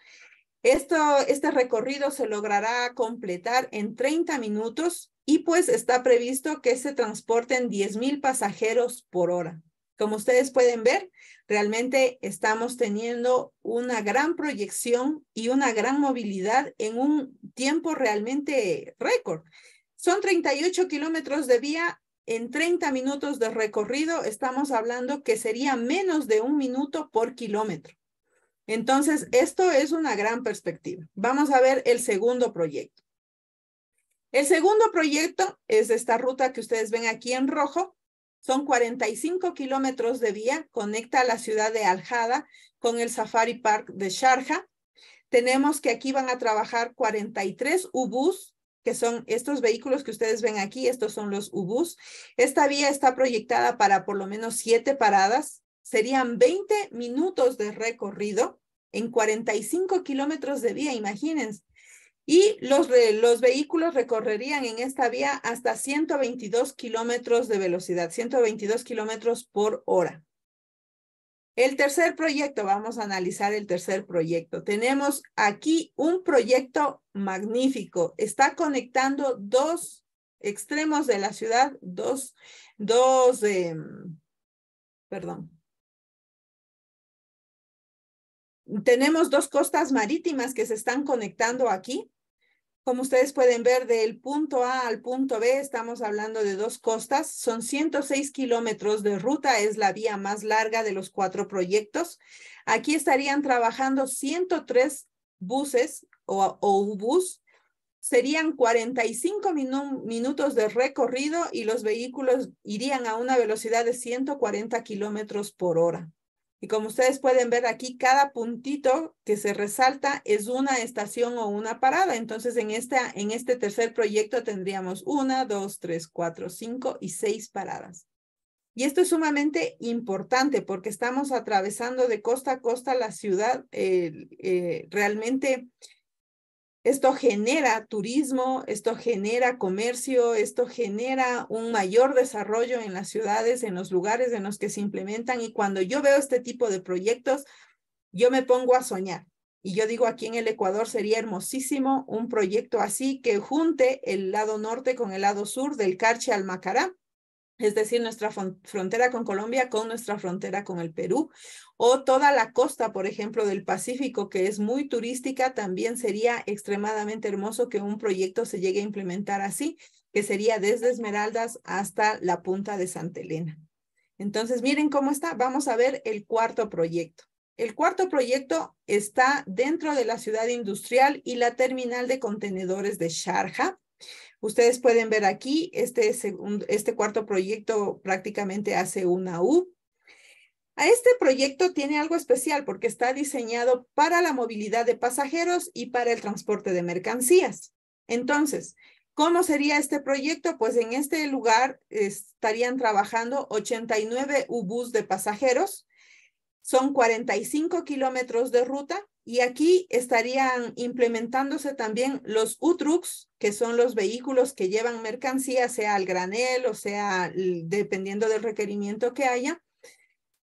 Esto, este recorrido se logrará completar en 30 minutos y pues está previsto que se transporten 10.000 pasajeros por hora. Como ustedes pueden ver, realmente estamos teniendo una gran proyección y una gran movilidad en un tiempo realmente récord. Son 38 kilómetros de vía en 30 minutos de recorrido estamos hablando que sería menos de un minuto por kilómetro. Entonces, esto es una gran perspectiva. Vamos a ver el segundo proyecto. El segundo proyecto es esta ruta que ustedes ven aquí en rojo. Son 45 kilómetros de vía, conecta la ciudad de Aljada con el Safari Park de Sharjah. Tenemos que aquí van a trabajar 43 UBUs que son estos vehículos que ustedes ven aquí, estos son los UBUs. Esta vía está proyectada para por lo menos siete paradas, serían 20 minutos de recorrido en 45 kilómetros de vía, imagínense. Y los, los vehículos recorrerían en esta vía hasta 122 kilómetros de velocidad, 122 kilómetros por hora. El tercer proyecto, vamos a analizar el tercer proyecto. Tenemos aquí un proyecto magnífico. Está conectando dos extremos de la ciudad, dos, dos, em, perdón. Tenemos dos costas marítimas que se están conectando aquí como ustedes pueden ver, del punto A al punto B estamos hablando de dos costas. Son 106 kilómetros de ruta, es la vía más larga de los cuatro proyectos. Aquí estarían trabajando 103 buses o, o bus. Serían 45 minutos de recorrido y los vehículos irían a una velocidad de 140 kilómetros por hora. Y como ustedes pueden ver aquí, cada puntito que se resalta es una estación o una parada. Entonces, en, esta, en este tercer proyecto tendríamos una, dos, tres, cuatro, cinco y seis paradas. Y esto es sumamente importante porque estamos atravesando de costa a costa la ciudad eh, realmente esto genera turismo, esto genera comercio, esto genera un mayor desarrollo en las ciudades, en los lugares en los que se implementan. Y cuando yo veo este tipo de proyectos, yo me pongo a soñar. Y yo digo, aquí en el Ecuador sería hermosísimo un proyecto así que junte el lado norte con el lado sur del Carche al Macará es decir, nuestra frontera con Colombia, con nuestra frontera con el Perú, o toda la costa, por ejemplo, del Pacífico, que es muy turística, también sería extremadamente hermoso que un proyecto se llegue a implementar así, que sería desde Esmeraldas hasta la punta de Santa Elena. Entonces, miren cómo está. Vamos a ver el cuarto proyecto. El cuarto proyecto está dentro de la ciudad industrial y la terminal de contenedores de Sharjah. Ustedes pueden ver aquí, este, este, cuarto proyecto prácticamente hace una U. A este proyecto tiene algo especial porque está diseñado para la movilidad de pasajeros y para el transporte de mercancías. Entonces, ¿Cómo sería este proyecto? Pues en este lugar eh, estarían trabajando 89 U-Bus de pasajeros son 45 kilómetros de ruta y aquí estarían implementándose también los U-Trucks, que son los vehículos que llevan mercancía, sea al granel o sea dependiendo del requerimiento que haya.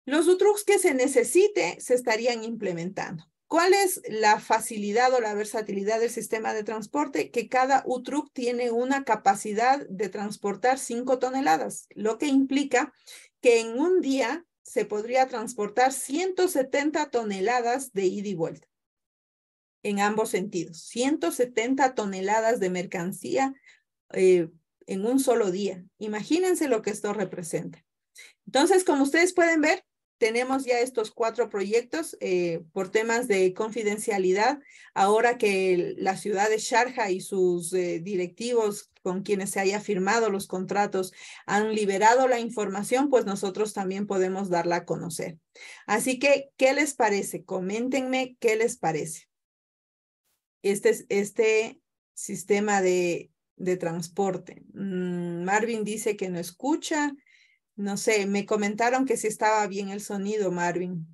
Los U-Trucks que se necesite se estarían implementando. ¿Cuál es la facilidad o la versatilidad del sistema de transporte? Que cada U-Truck tiene una capacidad de transportar 5 toneladas, lo que implica que en un día se podría transportar 170 toneladas de ida y vuelta en ambos sentidos, 170 toneladas de mercancía eh, en un solo día. Imagínense lo que esto representa. Entonces, como ustedes pueden ver, tenemos ya estos cuatro proyectos eh, por temas de confidencialidad. Ahora que la ciudad de Sharjah y sus eh, directivos con quienes se haya firmado los contratos han liberado la información, pues nosotros también podemos darla a conocer. Así que, ¿qué les parece? Coméntenme qué les parece. Este, este sistema de, de transporte. Mm, Marvin dice que no escucha. No sé, me comentaron que si estaba bien el sonido, Marvin.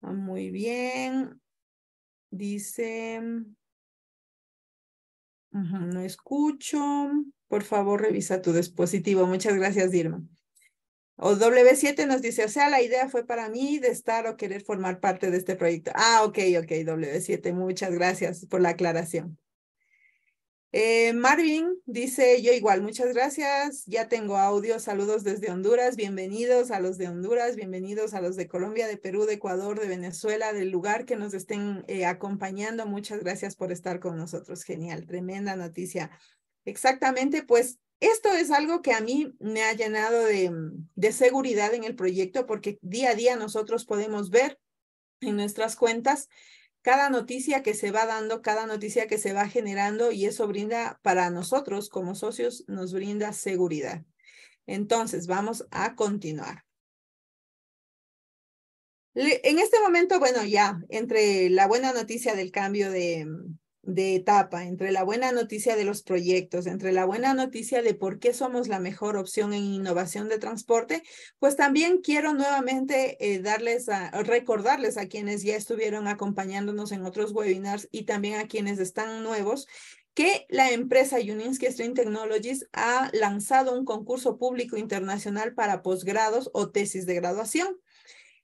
Ah, muy bien. Dice, no escucho. Por favor, revisa tu dispositivo. Muchas gracias, Dirma. O W7 nos dice, o sea, la idea fue para mí de estar o querer formar parte de este proyecto. Ah, ok, ok, W7, muchas gracias por la aclaración. Eh, Marvin dice, yo igual, muchas gracias, ya tengo audio, saludos desde Honduras, bienvenidos a los de Honduras, bienvenidos a los de Colombia, de Perú, de Ecuador, de Venezuela, del lugar que nos estén eh, acompañando, muchas gracias por estar con nosotros, genial, tremenda noticia. Exactamente, pues esto es algo que a mí me ha llenado de, de seguridad en el proyecto porque día a día nosotros podemos ver en nuestras cuentas cada noticia que se va dando, cada noticia que se va generando y eso brinda para nosotros como socios, nos brinda seguridad. Entonces, vamos a continuar. En este momento, bueno, ya entre la buena noticia del cambio de, de etapa, entre la buena noticia de los proyectos, entre la buena noticia de por qué somos la mejor opción en innovación de transporte, pues también quiero nuevamente eh, darles, a, recordarles a quienes ya estuvieron acompañándonos en otros webinars y también a quienes están nuevos, que la empresa Uninsky Stream Technologies ha lanzado un concurso público internacional para posgrados o tesis de graduación.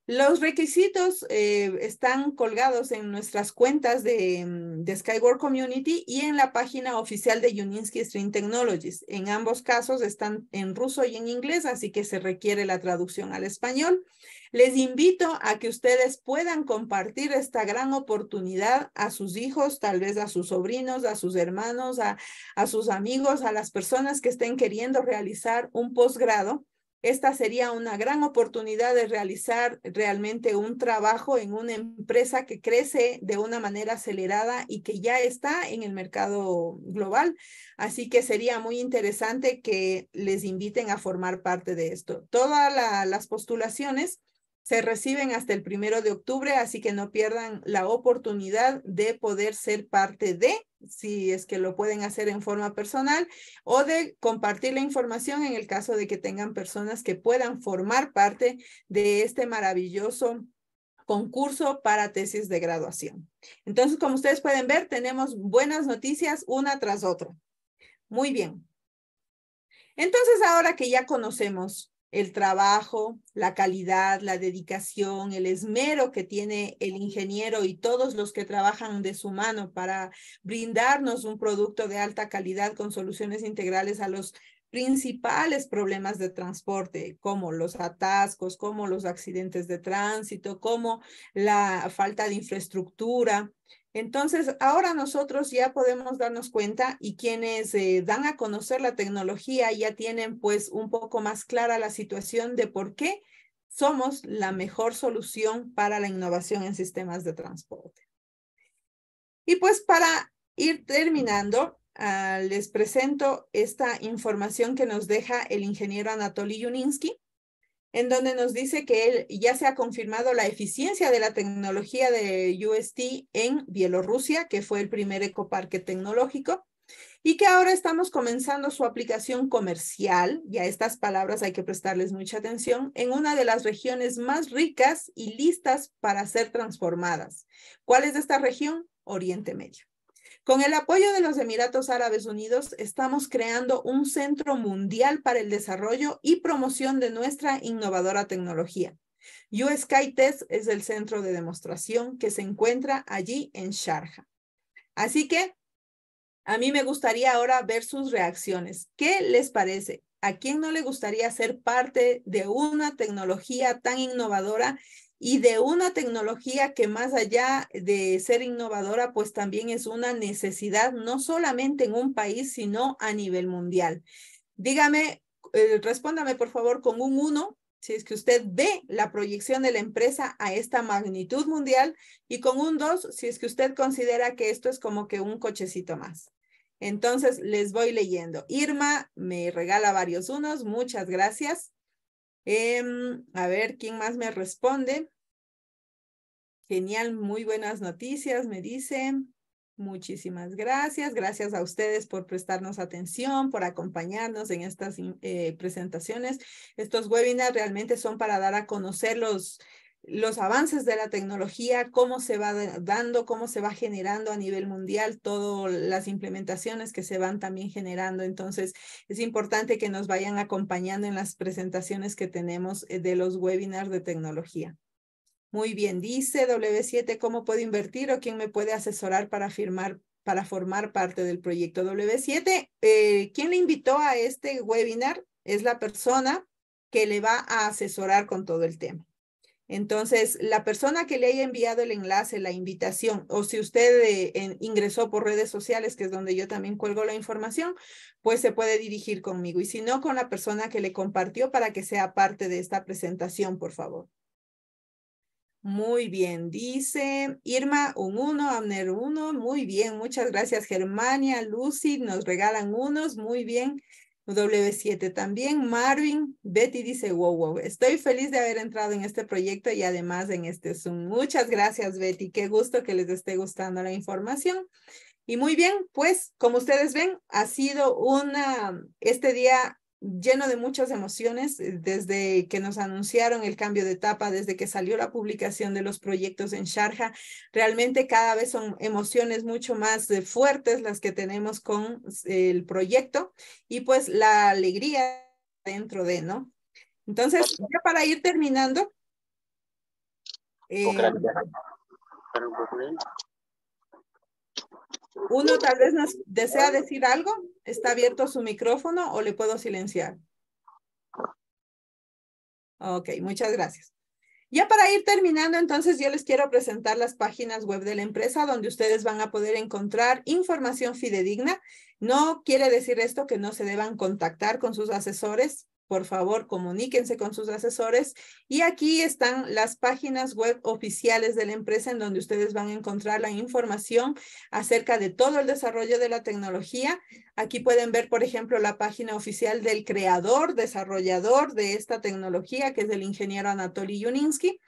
Los requisitos eh, están colgados en nuestras cuentas de, mm, Skyward Community y en la página oficial de Uninsky Stream Technologies. En ambos casos están en ruso y en inglés, así que se requiere la traducción al español. Les invito a que ustedes puedan compartir esta gran oportunidad a sus hijos, tal vez a sus sobrinos, a sus hermanos, a sus amigos, a las personas que estén queriendo realizar un posgrado esta sería una gran oportunidad de realizar realmente un trabajo en una empresa que crece de una manera acelerada y que ya está en el mercado global. Así que sería muy interesante que les inviten a formar parte de esto. Todas las postulaciones se reciben hasta el primero de octubre, así que no pierdan la oportunidad de poder ser parte de, si es que lo pueden hacer en forma personal, o de compartir la información en el caso de que tengan personas que puedan formar parte de este maravilloso concurso para tesis de graduación. Entonces, como ustedes pueden ver, tenemos buenas noticias una tras otra. Muy bien. Entonces, ahora que ya conocemos el trabajo, la calidad, la dedicación, el esmero que tiene el ingeniero y todos los que trabajan de su mano para brindarnos un producto de alta calidad con soluciones integrales a los principales problemas de transporte, como los atascos, como los accidentes de tránsito, como la falta de infraestructura, entonces, ahora nosotros ya podemos darnos cuenta y quienes eh, dan a conocer la tecnología ya tienen pues un poco más clara la situación de por qué somos la mejor solución para la innovación en sistemas de transporte. Y pues para ir terminando, ah, les presento esta información que nos deja el ingeniero Anatoly Yuninsky en donde nos dice que él ya se ha confirmado la eficiencia de la tecnología de UST en Bielorrusia, que fue el primer ecoparque tecnológico, y que ahora estamos comenzando su aplicación comercial, y a estas palabras hay que prestarles mucha atención, en una de las regiones más ricas y listas para ser transformadas. ¿Cuál es esta región? Oriente Medio. Con el apoyo de los Emiratos Árabes Unidos, estamos creando un centro mundial para el desarrollo y promoción de nuestra innovadora tecnología. USky Test es el centro de demostración que se encuentra allí en Sharjah. Así que a mí me gustaría ahora ver sus reacciones. ¿Qué les parece? ¿A quién no le gustaría ser parte de una tecnología tan innovadora y de una tecnología que más allá de ser innovadora, pues también es una necesidad, no solamente en un país, sino a nivel mundial. Dígame, eh, respóndame por favor con un uno, si es que usted ve la proyección de la empresa a esta magnitud mundial, y con un dos, si es que usted considera que esto es como que un cochecito más. Entonces, les voy leyendo. Irma me regala varios unos, muchas gracias. Em, a ver, ¿quién más me responde? Genial, muy buenas noticias, me dicen. Muchísimas gracias. Gracias a ustedes por prestarnos atención, por acompañarnos en estas eh, presentaciones. Estos webinars realmente son para dar a conocer los los avances de la tecnología, cómo se va dando, cómo se va generando a nivel mundial, todas las implementaciones que se van también generando. Entonces, es importante que nos vayan acompañando en las presentaciones que tenemos eh, de los webinars de tecnología. Muy bien, dice W7, ¿cómo puedo invertir o quién me puede asesorar para firmar para formar parte del proyecto W7. Eh, ¿Quién le invitó a este webinar? Es la persona que le va a asesorar con todo el tema. Entonces, la persona que le haya enviado el enlace, la invitación, o si usted eh, ingresó por redes sociales, que es donde yo también cuelgo la información, pues se puede dirigir conmigo. Y si no, con la persona que le compartió para que sea parte de esta presentación, por favor. Muy bien, dice Irma, un uno, Amner 1, muy bien, muchas gracias Germania, Lucy, nos regalan unos, muy bien. W7 también. Marvin, Betty dice, wow, wow, estoy feliz de haber entrado en este proyecto y además en este Zoom. Muchas gracias, Betty. Qué gusto que les esté gustando la información. Y muy bien, pues como ustedes ven, ha sido una, este día lleno de muchas emociones eh, desde que nos anunciaron el cambio de etapa, desde que salió la publicación de los proyectos en Sharjah. Realmente cada vez son emociones mucho más eh, fuertes las que tenemos con el proyecto y pues la alegría dentro de, ¿no? Entonces, ya para ir terminando. Eh, uno tal vez nos desea decir algo. ¿Está abierto su micrófono o le puedo silenciar? Ok, muchas gracias. Ya para ir terminando, entonces yo les quiero presentar las páginas web de la empresa donde ustedes van a poder encontrar información fidedigna. No quiere decir esto que no se deban contactar con sus asesores por favor comuníquense con sus asesores. Y aquí están las páginas web oficiales de la empresa en donde ustedes van a encontrar la información acerca de todo el desarrollo de la tecnología. Aquí pueden ver, por ejemplo, la página oficial del creador, desarrollador de esta tecnología, que es el ingeniero Anatoly Yuninsky.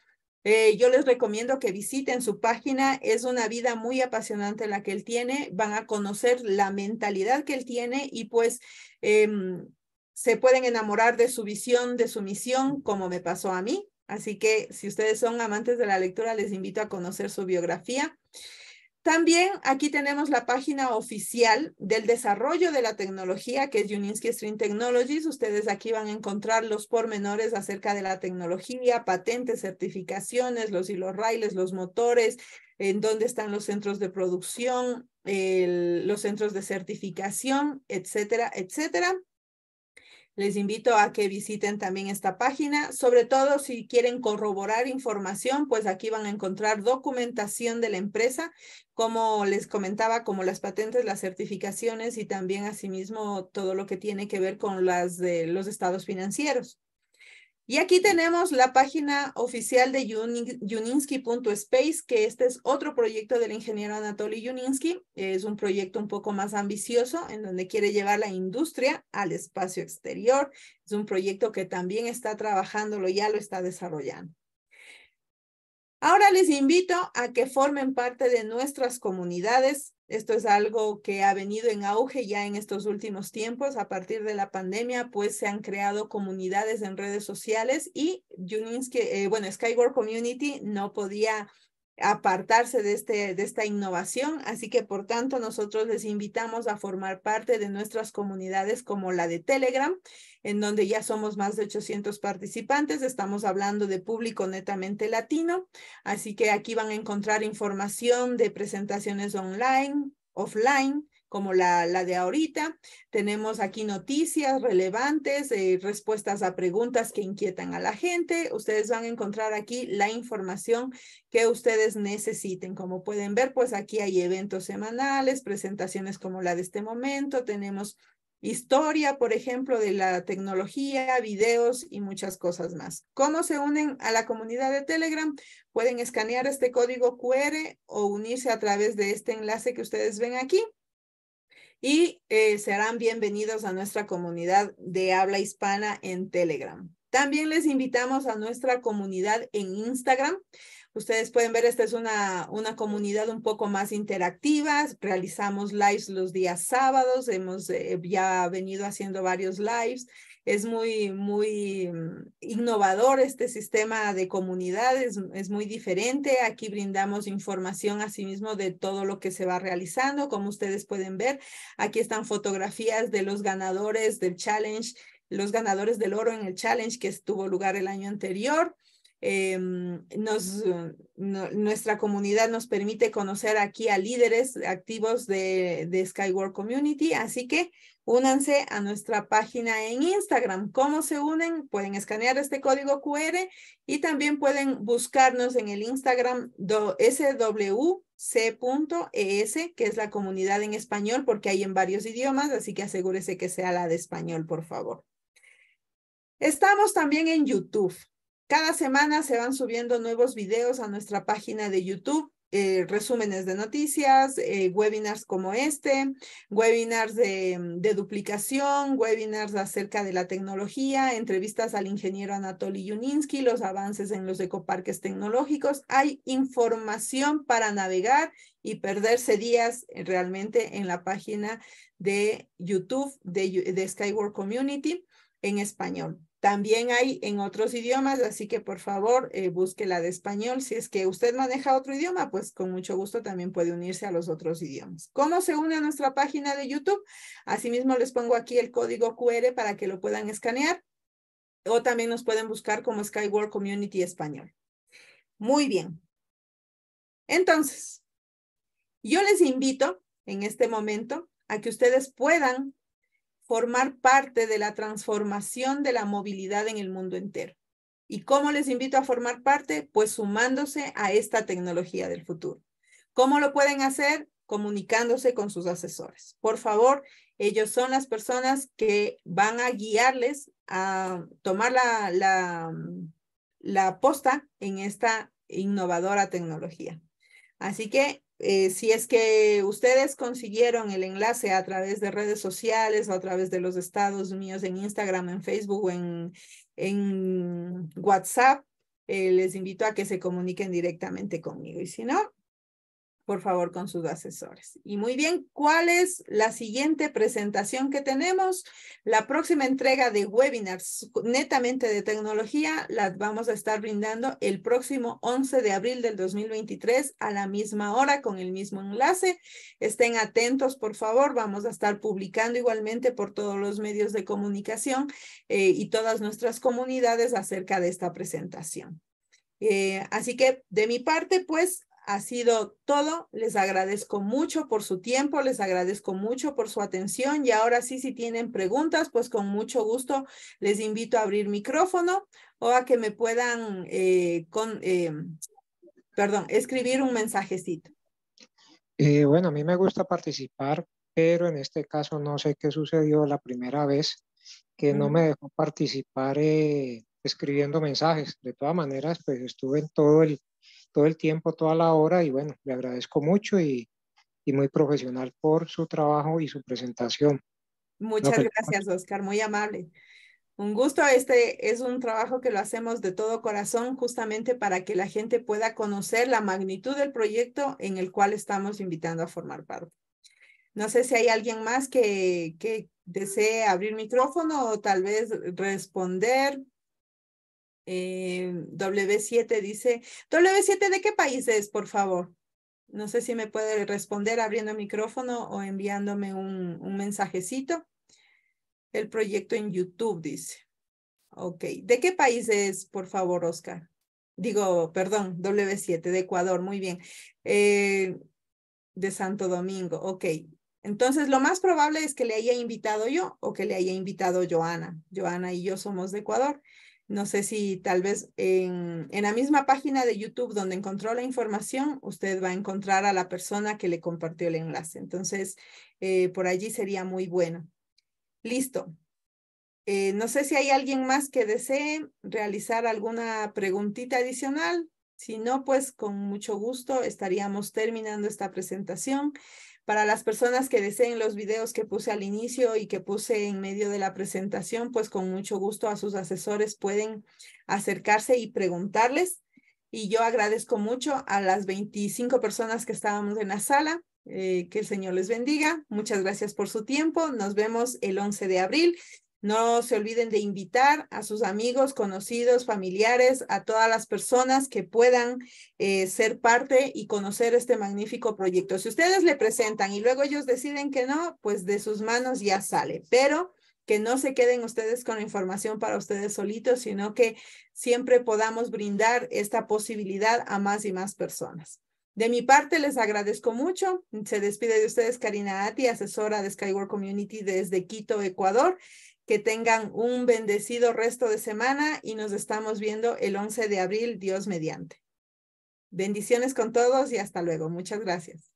Eh, yo les recomiendo que visiten su página. Es una vida muy apasionante la que él tiene. Van a conocer la mentalidad que él tiene y pues em, se pueden enamorar de su visión, de su misión, como me pasó a mí. Así que si ustedes son amantes de la lectura, les invito a conocer su biografía. También aquí tenemos la página oficial del desarrollo de la tecnología, que es Uninsky Stream Technologies. Ustedes aquí van a encontrar los pormenores acerca de la tecnología, patentes, certificaciones, los hilos raíles, los motores, en dónde están los centros de producción, los centros de certificación, etcétera, etcétera. Les invito a que visiten también esta página, sobre todo si quieren corroborar información, pues aquí van a encontrar documentación de la empresa, como les comentaba, como las patentes, las certificaciones y también asimismo todo lo que tiene que ver con las de los estados financieros. Y aquí tenemos la página oficial de Yuninsky.space, que este es otro proyecto del ingeniero Anatoly Yuninsky. Es un proyecto un poco más ambicioso en donde quiere llevar la industria al espacio exterior. Es un proyecto que también está trabajándolo, ya lo está desarrollando. Ahora les invito a que formen parte de nuestras comunidades. Esto es algo que ha venido en auge ya en estos últimos tiempos. A partir de la pandemia, pues se han creado comunidades en redes sociales y eh, bueno, Skyward Community no podía apartarse de, este, de esta innovación. Así que, por tanto, nosotros les invitamos a formar parte de nuestras comunidades como la de Telegram, en donde ya somos más de 800 participantes. Estamos hablando de público netamente latino. Así que aquí van a encontrar información de presentaciones online, offline, como la, de ahorita. Tenemos aquí noticias relevantes, eh, respuestas a preguntas que inquietan a la gente. Ustedes van a encontrar aquí la información que ustedes necesiten. Como pueden ver, pues aquí hay eventos semanales, presentaciones como la de este momento. Tenemos historia, por ejemplo, de la tecnología, videos y muchas cosas más. ¿Cómo se unen a la comunidad de Telegram? Pueden escanear este código QR o unirse a través de este enlace que ustedes ven aquí y eh, serán bienvenidos a nuestra comunidad de habla hispana en Telegram. También les invitamos a nuestra comunidad en Instagram. Ustedes pueden ver, esta es una, una comunidad un poco más interactiva. Realizamos lives los días sábados. Hemos eh, ya venido haciendo varios lives es muy, muy mm, innovador este sistema de comunidades, mm, es muy diferente. Aquí brindamos información asimismo de todo lo que se va realizando. Como ustedes pueden ver, aquí están fotografías de los ganadores del challenge, los ganadores del oro en el challenge que tuvo lugar el año anterior. Em, mm, nuestra comunidad nos permite conocer aquí a líderes activos de, de Skyward Community. Así que Únanse a nuestra página en Instagram. ¿Cómo se unen? Pueden escanear este código QR y también pueden buscarnos en el Instagram swc.es, e que es la comunidad en español, porque hay en varios idiomas, así que asegúrese que sea la de español, por favor. Estamos también en YouTube. Cada semana se van subiendo nuevos videos a nuestra página de YouTube eh, resúmenes de noticias, eh, webinars como este, webinars mm, de, duplicación, webinars acerca de la tecnología, entrevistas al ingeniero Anatoly Yuninsky, los avances en los ecoparques tecnológicos. Hay información para navegar y perderse días eh, realmente en la página de YouTube de, de Skyward Community en español. También hay en otros idiomas, así que por favor eh, busque la de español. Si es que usted maneja otro idioma, pues con mucho gusto también puede unirse a los otros idiomas. ¿Cómo se une a nuestra página de YouTube? Asimismo, les pongo aquí el código QR para que lo puedan escanear o también nos pueden buscar como Skyward Community Español. Muy bien. Entonces, yo les invito en este momento a que ustedes puedan formar parte de la transformación de la movilidad en el mundo entero. ¿Y cómo les invito a formar parte? Pues sumándose a esta tecnología del futuro. ¿Cómo lo pueden hacer? Comunicándose con sus asesores. Por favor, ellos son las personas que van a guiarles a tomar la, la, mm, la posta en esta innovadora tecnología. Así que eh, si es que ustedes consiguieron el enlace a través de redes sociales o a través de los estados míos en Instagram, en Facebook en, WhatsApp, eh, les invito a que se comuniquen directamente conmigo. Y si no, por favor, con sus asesores. Y muy bien, ¿cuál es la siguiente presentación que tenemos? La próxima entrega de webinars netamente de tecnología las vamos a estar brindando el próximo 11 de abril del 2023 a la misma hora con el mismo enlace. Estén atentos, por favor. Vamos a estar publicando igualmente por todos los medios de comunicación eh, y todas nuestras comunidades acerca de esta presentación. Eh, así que de mi parte, pues ha sido todo. Les agradezco mucho por su tiempo, les agradezco mucho por su atención y ahora sí, si tienen preguntas, pues con mucho gusto les invito a abrir micrófono o a que me puedan, eh, con, eh, perdón, escribir un mensajecito. Eh, bueno, a mí me gusta participar, pero en este caso no sé qué sucedió la primera vez que no me dejó participar escribiendo mensajes. De todas maneras, pues estuve en todo el todo el tiempo, toda la hora y bueno, le agradezco mucho y, muy profesional por su trabajo y su presentación. Muchas pues, gracias, Oscar, muy amable. Un gusto, este es un trabajo que lo hacemos de todo corazón justamente para que la gente pueda conocer la magnitud del proyecto en el cual estamos invitando a formar parte. No sé si hay alguien más que desee abrir micrófono o tal vez responder eh, W7 dice, W7, ¿de qué país es, por favor? No sé si me puede responder abriendo el micrófono o enviándome un, mensajecito. El proyecto en YouTube dice. Ok, ¿de qué país es, por favor, Oscar? Digo, perdón, W7, de Ecuador, muy bien. Eh, de Santo Domingo, ok. Entonces, lo más probable es que le haya invitado yo o que le haya invitado Joana. Joana y yo somos de Ecuador. No sé si tal vez en, la misma página de YouTube donde encontró la información, usted va a encontrar a la persona que le compartió el enlace. Entonces, eh, por allí sería muy bueno. Listo. Eh, no sé si hay alguien más que desee realizar alguna preguntita adicional. Si no, pues con mucho gusto estaríamos terminando esta presentación. Para las personas que deseen los videos que puse al inicio y que puse en medio de la presentación, pues con mucho gusto a sus asesores pueden acercarse y preguntarles. Y yo agradezco mucho a las 25 personas que estábamos en la sala. Eh, que el Señor les bendiga. Muchas gracias por su tiempo. Nos vemos el 11 de abril. No se olviden de invitar a sus amigos, conocidos, familiares, a todas las personas que puedan eh, ser parte y conocer este magnífico proyecto. Si ustedes le presentan y luego ellos deciden que no, pues de sus manos ya sale, pero que no se queden ustedes con la información para ustedes solitos, sino que siempre podamos brindar esta posibilidad a más y más personas. De mi parte, les agradezco mucho. Se despide de ustedes Karina Ati, asesora de Skyward Community desde Quito, Ecuador. Que tengan un bendecido resto de semana y nos estamos viendo el 11 de abril, Dios mediante. Bendiciones con todos y hasta luego. Muchas gracias.